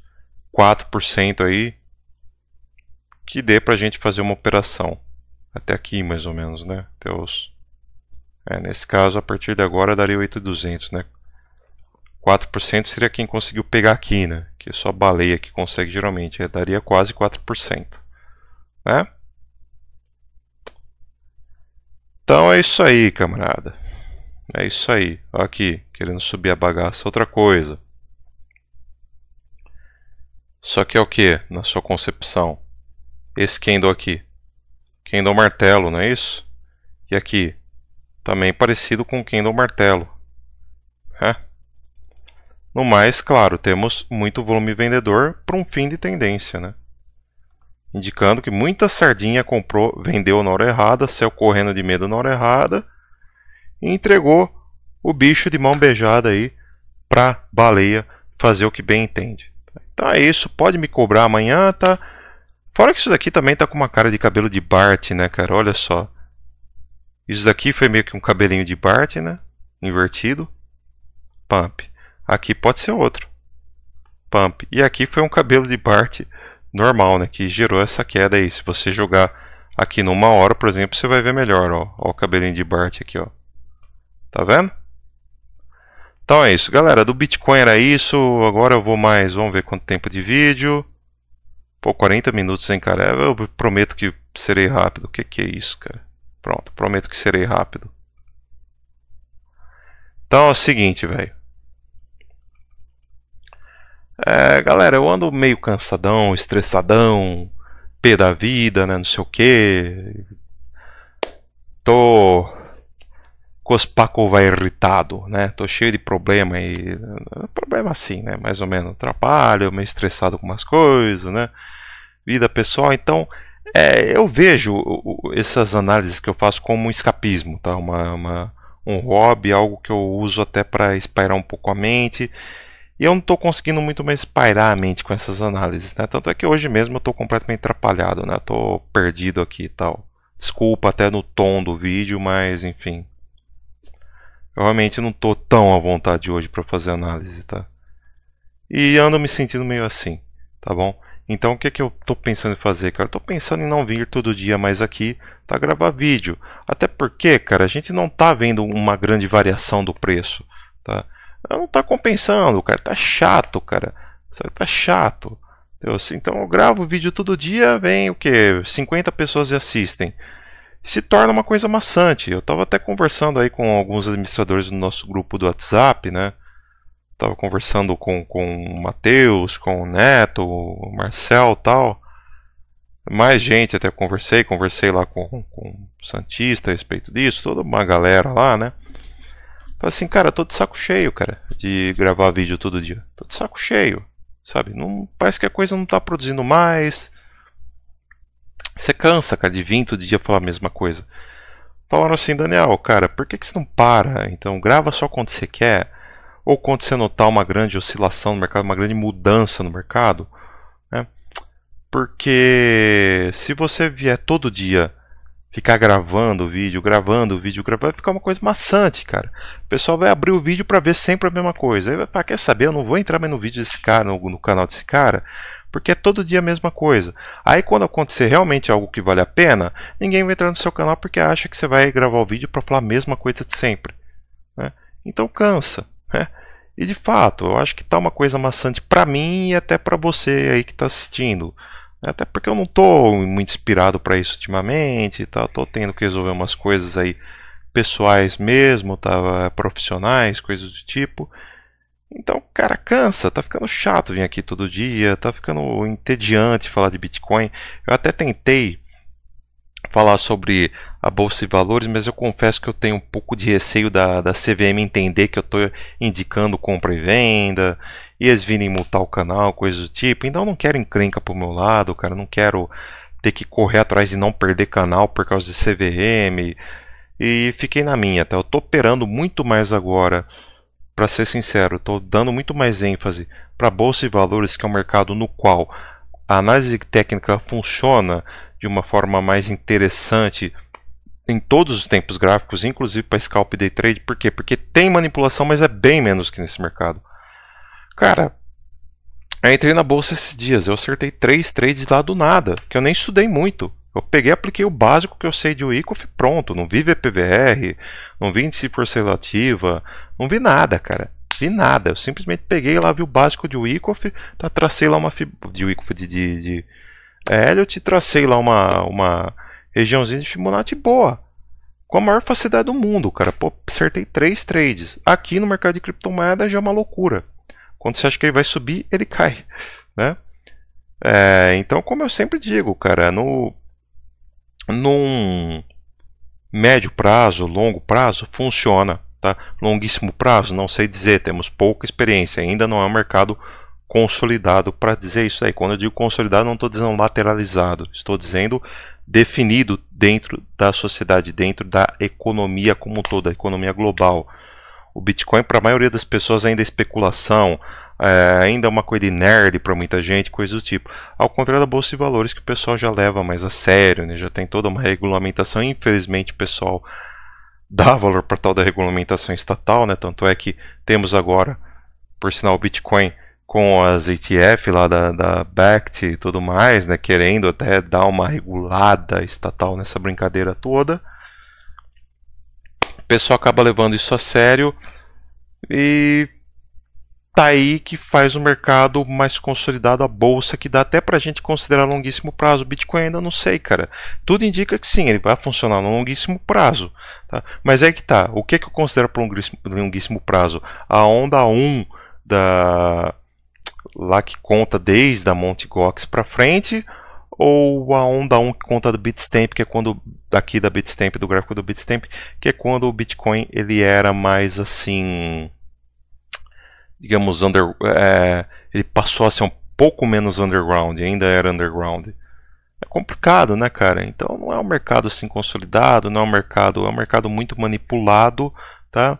4% aí, que dê para a gente fazer uma operação até aqui mais ou menos, né? Até os... é, nesse caso, a partir de agora daria 8.200, né? 4% seria quem conseguiu pegar aqui, né? Que é só baleia que consegue geralmente, é, daria quase 4%. Né? Então é isso aí, camarada. É isso aí. Olha aqui, querendo subir a bagaça. Outra coisa. Só que é o que, na sua concepção? Esse Kendo aqui. Kendo martelo, não é isso? E aqui, também parecido com o Kendo martelo. É? No mais, claro, temos muito volume vendedor para um fim de tendência, né? indicando que muita sardinha comprou, vendeu na hora errada, saiu correndo de medo na hora errada e entregou o bicho de mão beijada aí para baleia fazer o que bem entende. Então é isso, pode me cobrar amanhã, tá? Fora que isso daqui também tá com uma cara de cabelo de Bart, né, cara? Olha só. Isso daqui foi meio que um cabelinho de Bart, né? Invertido. Pump. Aqui pode ser outro. Pump. E aqui foi um cabelo de Bart normal, né? Que gerou essa queda aí. Se você jogar aqui numa hora, por exemplo, você vai ver melhor. Ó, ó o cabelinho de Bart aqui, ó. Tá vendo? Então é isso, galera. Do Bitcoin era isso. Agora eu vou mais. Vamos ver quanto tempo de vídeo. Pô, 40 minutos, hein, cara? Eu prometo que serei rápido. O que, que é isso, cara? Pronto, prometo que serei rápido. Então é o seguinte, velho. É, galera, eu ando meio cansadão, estressadão, pé da vida, né? Não sei o que. Tô. vai irritado, né? Tô cheio de problema e. Problema assim, né? Mais ou menos. Trabalho, meio estressado com umas coisas, né? Vida pessoal. Então, é, eu vejo essas análises que eu faço como um escapismo, tá? Uma, uma um hobby, algo que eu uso até para espairar um pouco a mente e eu não estou conseguindo muito mais pairar a mente com essas análises, né? Tanto é que hoje mesmo eu estou completamente atrapalhado, né? Estou perdido aqui e tal. Desculpa até no tom do vídeo, mas enfim. Eu realmente não estou tão à vontade hoje para fazer análise, tá? E ando me sentindo meio assim, tá bom? Então o que, é que eu estou pensando em fazer, cara? Estou pensando em não vir todo dia mais aqui para gravar vídeo. Até porque, cara, a gente não está vendo uma grande variação do preço, tá? não tá compensando, cara. Tá chato, cara. tá chato. então eu gravo vídeo todo dia, vem o que? 50 pessoas e assistem. Se torna uma coisa maçante. Eu estava até conversando aí com alguns administradores do nosso grupo do WhatsApp, né? Tava conversando com, com o Matheus, com o Neto, o Marcel tal. Mais gente até conversei, conversei lá com, com o Santista a respeito disso, toda uma galera lá, né? Fala assim, cara, tô de saco cheio, cara, de gravar vídeo todo dia. Tô de saco cheio, sabe? Não, parece que a coisa não tá produzindo mais. Você cansa, cara, de vir todo dia falar a mesma coisa. Falaram assim, Daniel, cara, por que, que você não para? Então, grava só quando você quer. Ou quando você notar uma grande oscilação no mercado, uma grande mudança no mercado. Né? Porque se você vier todo dia ficar gravando o vídeo, gravando o vídeo, gravando, vai ficar uma coisa maçante, cara. O pessoal vai abrir o vídeo para ver sempre a mesma coisa. Aí vai, falar, quer saber? Eu não vou entrar mais no vídeo desse cara, no, no, canal desse cara, porque é todo dia a mesma coisa. Aí quando acontecer realmente algo que vale a pena, ninguém vai entrar no seu canal porque acha que você vai gravar o vídeo para falar a mesma coisa de sempre. Né? Então cansa, né? E de fato, eu acho que tá uma coisa maçante para mim e até para você aí que está assistindo. Até porque eu não estou muito inspirado para isso ultimamente, tal, Tô tendo que resolver umas coisas aí pessoais mesmo, tá? Eh, profissionais, coisas do tipo. Então, cara, cansa, tá ficando chato vir aqui todo dia, tá ficando entediante falar de Bitcoin. Eu até tentei falar sobre a Bolsa e Valores, mas eu confesso que eu tenho um pouco de receio da, da CVM entender que eu estou indicando compra e venda, e eles virem multar o canal, coisas do tipo. Então eu não quero encrenca o meu lado, cara, eu não quero ter que correr atrás e não perder canal por causa de CVM. E fiquei na minha, tá? Eu tô operando muito mais agora, para ser sincero, estou dando muito mais ênfase para bolsa e valores, que é um mercado no qual a análise técnica funciona de uma forma mais interessante em todos os tempos gráficos, inclusive para scalp day trade. Por quê? Porque tem manipulação, mas é bem menos que nesse mercado. Cara, eu entrei na bolsa esses dias, eu acertei três trades lá do nada, que eu nem estudei muito. Eu peguei, apliquei o básico que eu sei de Wyckoff pronto. Não vi VPVR, não vi índice por relativa, não vi nada, cara. Vi nada. Eu simplesmente peguei lá, vi o básico de Wyckoff, tá, tracei lá uma fibra. de Wyckoff de, de, de é, eu te tracei lá uma, uma regiãozinha de Fibonacci boa. Com a maior facilidade do mundo, cara. Pô, acertei três trades. Aqui no mercado de criptomoeda já é uma loucura. Quando você acha que ele vai subir, ele cai. Né? É, então, como eu sempre digo, cara, no, num médio prazo, longo prazo, funciona. Tá? Longuíssimo prazo, não sei dizer, temos pouca experiência, ainda não é um mercado consolidado para dizer isso aí. Quando eu digo consolidado, não estou dizendo lateralizado, estou dizendo definido dentro da sociedade, dentro da economia como um todo, a economia global. O Bitcoin, para a maioria das pessoas, ainda é especulação, é, ainda é uma coisa de nerd para muita gente, coisa do tipo. Ao contrário da Bolsa de Valores, que o pessoal já leva mais a sério, né? já tem toda uma regulamentação. Infelizmente, o pessoal dá valor para tal da regulamentação estatal, né? tanto é que temos agora, por sinal, o Bitcoin com as ETF lá da, da BACT e tudo mais, né, querendo até dar uma regulada estatal nessa brincadeira toda. O pessoal acaba levando isso a sério e tá aí que faz o mercado mais consolidado, a bolsa, que dá até pra gente considerar longuíssimo prazo. O Bitcoin ainda não sei, cara. Tudo indica que sim, ele vai funcionar no longuíssimo prazo. Tá? Mas é que tá. O que, que eu considero para longuíssimo prazo? A onda 1 da, lá que conta desde a Monte Gox para frente, ou a onda 1 que conta do Bitstamp, que é quando aqui da Bitstamp, do gráfico do Bitstamp, que é quando o Bitcoin ele era mais assim, digamos under, é, ele passou a ser um pouco menos underground, ainda era underground. É complicado, né, cara? Então não é um mercado assim consolidado, não é um mercado, é um mercado muito manipulado, tá?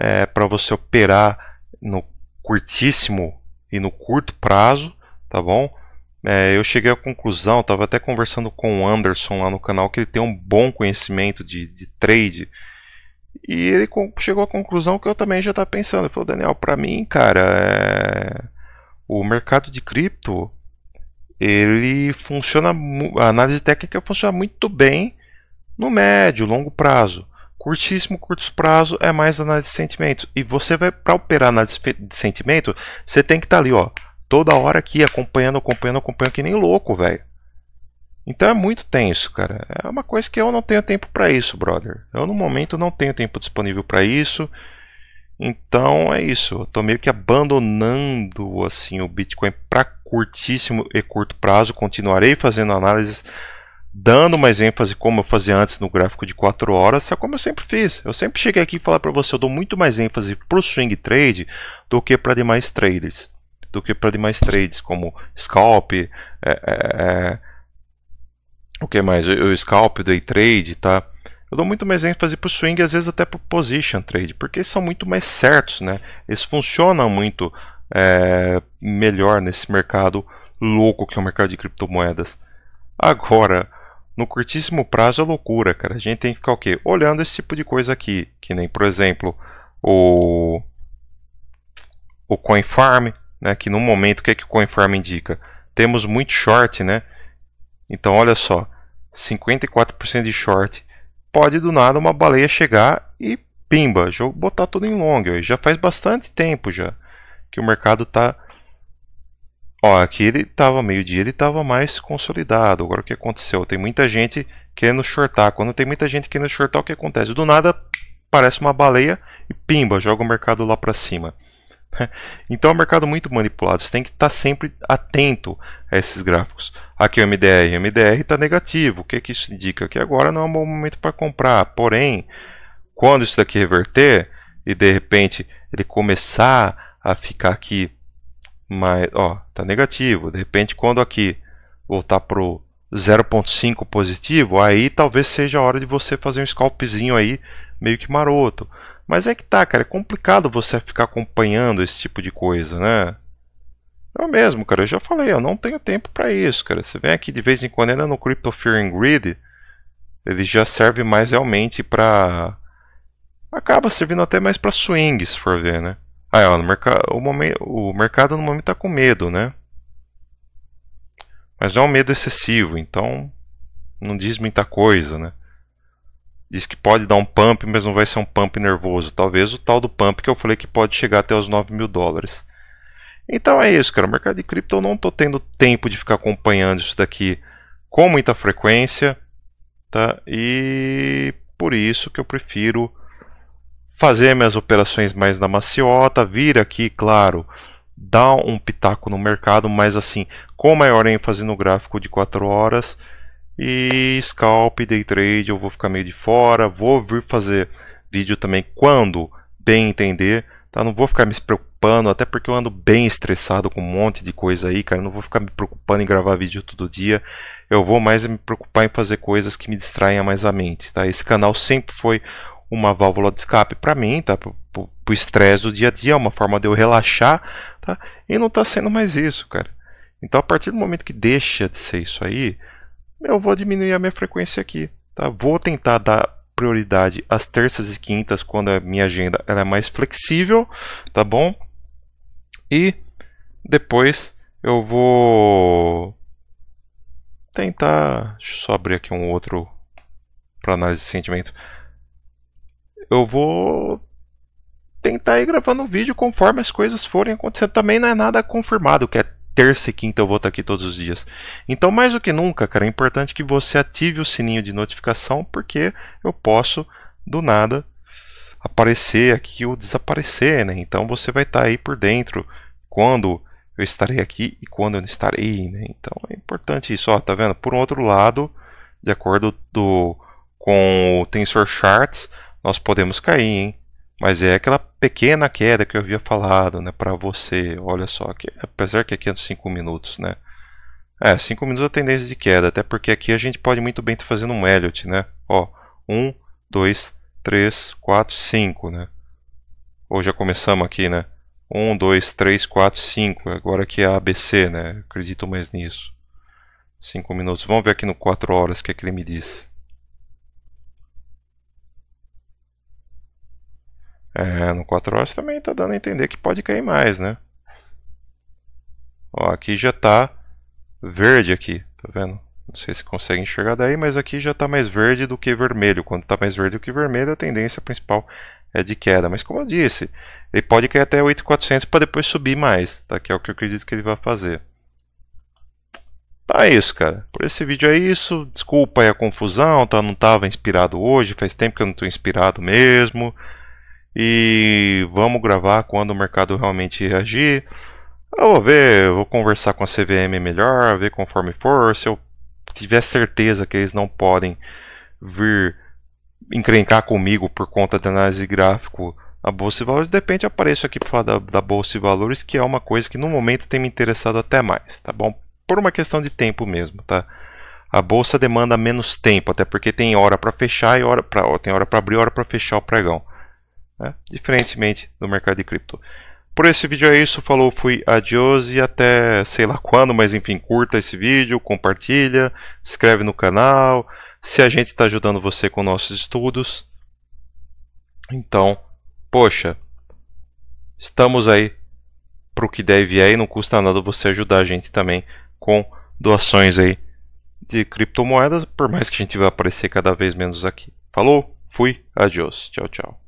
É, para você operar no curtíssimo e no curto prazo, tá bom? É, eu cheguei à conclusão, estava até conversando com o Anderson lá no canal, que ele tem um bom conhecimento de, de trade. E ele chegou à conclusão que eu também já estava pensando. Ele falou, Daniel, para mim, cara, é... o mercado de cripto, ele funciona, a análise técnica funciona muito bem no médio, longo prazo. Curtíssimo, curto prazo é mais análise de sentimento. E você vai, para operar análise de sentimento, você tem que estar tá ali, ó, toda hora aqui, acompanhando, acompanhando, acompanhando, que nem louco, velho. Então é muito tenso, cara. É uma coisa que eu não tenho tempo para isso, brother. Eu no momento não tenho tempo disponível para isso. Então é isso. Eu tô meio que abandonando assim o Bitcoin para curtíssimo e curto prazo. Continuarei fazendo análises dando mais ênfase como eu fazia antes no gráfico de 4 horas, é como eu sempre fiz. Eu sempre cheguei aqui e falar para você, eu dou muito mais ênfase para o swing trade do que para demais traders, do que para demais trades como scalp, é, é, é o que mais, o scalp, day trade, tá? Eu dou muito mais ênfase para o swing, às vezes até para position trade, porque são muito mais certos, né? Eles funcionam muito é, melhor nesse mercado louco que é o mercado de criptomoedas. Agora, no curtíssimo prazo é loucura, cara. A gente tem que ficar o quê? Olhando esse tipo de coisa aqui, que nem, por exemplo, o o coin farm, né, que no momento o que é que o coin farm indica? Temos muito short, né? Então olha só, 54% de short. Pode do nada uma baleia chegar e pimba, jogo botar tudo em long, já faz bastante tempo já que o mercado está Ó, aqui ele estava meio-dia, ele estava mais consolidado. Agora o que aconteceu? Tem muita gente querendo shortar. Quando tem muita gente querendo shortar, o que acontece? Do nada parece uma baleia e pimba, joga o mercado lá para cima. Então é um mercado muito manipulado, você tem que estar tá sempre atento a esses gráficos. Aqui o MDR, o MDR está negativo, o que, que isso indica? Que agora não é um bom momento para comprar, porém, quando isso daqui reverter e de repente ele começar a ficar aqui mas ó, tá negativo. De repente, quando aqui voltar pro 0.5 positivo, aí talvez seja a hora de você fazer um scalpzinho aí meio que maroto. Mas é que tá, cara, é complicado você ficar acompanhando esse tipo de coisa, né? Eu mesmo, cara, eu já falei, eu não tenho tempo para isso, cara. Você vem aqui de vez em quando ainda no Crypto Fear and Greed, ele já serve mais realmente para acaba servindo até mais para swing, se for ver, né? Ah, é, o mercado, o, o mercado no momento está com medo, né? Mas não é um medo excessivo, então não diz muita coisa, né? Diz que pode dar um pump, mas não vai ser um pump nervoso. Talvez o tal do pump que eu falei que pode chegar até os 9 mil dólares. Então é isso, cara. O mercado de cripto eu não estou tendo tempo de ficar acompanhando isso daqui com muita frequência. Tá? E por isso que eu prefiro fazer minhas operações mais na maciota, vir aqui, claro, dar um pitaco no mercado, mas assim, com maior ênfase no gráfico de 4 horas. E scalp, day trade, eu vou ficar meio de fora, vou vir fazer vídeo também quando bem entender, tá? Não vou ficar me preocupando, até porque eu ando bem estressado com um monte de coisa aí, cara, não vou ficar me preocupando em gravar vídeo todo dia. Eu vou mais me preocupar em fazer coisas que me distraiam mais a mente, tá? Esse canal sempre foi uma válvula de escape para mim, tá? Pro estresse do dia a dia, uma forma de eu relaxar, tá? E não está sendo mais isso, cara. Então, a partir do momento que deixa de ser isso aí, eu vou diminuir a minha frequência aqui, tá? Vou tentar dar prioridade às terças e quintas quando a minha agenda ela é mais flexível, tá bom? E depois eu vou tentar, deixa eu só abrir aqui um outro para análise de sentimento eu vou tentar ir gravando o vídeo conforme as coisas forem acontecendo. Também não é nada confirmado, que é terça e quinta eu vou estar aqui todos os dias. Então, mais do que nunca, cara, é importante que você ative o sininho de notificação, porque eu posso, do nada, aparecer aqui ou desaparecer, né? Então você vai estar aí por dentro quando eu estarei aqui e quando eu não estarei, né? Então é importante isso, ó, tá vendo? Por um outro lado, de acordo do, com o Tensor Charts, nós podemos cair, hein? Mas é aquela pequena queda que eu havia falado, né, para você. Olha só, que, apesar que aqui é 5 minutos, né? É, 5 minutos é a tendência de queda, até porque aqui a gente pode muito bem estar tá fazendo um Elliot, né? Ó, 1, 2, 3, 4, 5, né? Ou já começamos aqui, né? 1, 2, 3, 4, 5. Agora aqui é ABC, né? Acredito mais nisso. 5 minutos. Vamos ver aqui no 4 horas o que, é que ele me diz. É, no 4 horas também está dando a entender que pode cair mais, né? Ó, aqui já está verde aqui, tá vendo? Não sei se consegue enxergar daí, mas aqui já está mais verde do que vermelho. Quando está mais verde do que vermelho, a tendência principal é de queda. Mas como eu disse, ele pode cair até 8.400 para depois subir mais, tá? que é o que eu acredito que ele vai fazer. Tá isso, cara. Por esse vídeo é isso. Desculpa aí a confusão, tá? Não estava inspirado hoje, faz tempo que eu não estou inspirado mesmo e vamos gravar quando o mercado realmente reagir. Eu vou ver, eu vou conversar com a CVM melhor, ver conforme for. Se eu tiver certeza que eles não podem vir encrencar comigo por conta da análise gráfico da Bolsa de Valores, de repente eu apareço aqui para falar da, da Bolsa de Valores, que é uma coisa que no momento tem me interessado até mais, tá bom? Por uma questão de tempo mesmo, tá? A bolsa demanda menos tempo, até porque tem hora para fechar e hora para tem hora para abrir, hora para fechar o pregão. Né? Diferentemente do mercado de cripto. Por esse vídeo é isso, falou, fui, adiós e até sei lá quando, mas enfim, curta esse vídeo, compartilha, se inscreve no canal, se a gente está ajudando você com nossos estudos. Então, poxa, estamos aí para o que deve é e não custa nada você ajudar a gente também com doações aí de criptomoedas, por mais que a gente vá aparecer cada vez menos aqui. Falou, fui, adiós, tchau, tchau.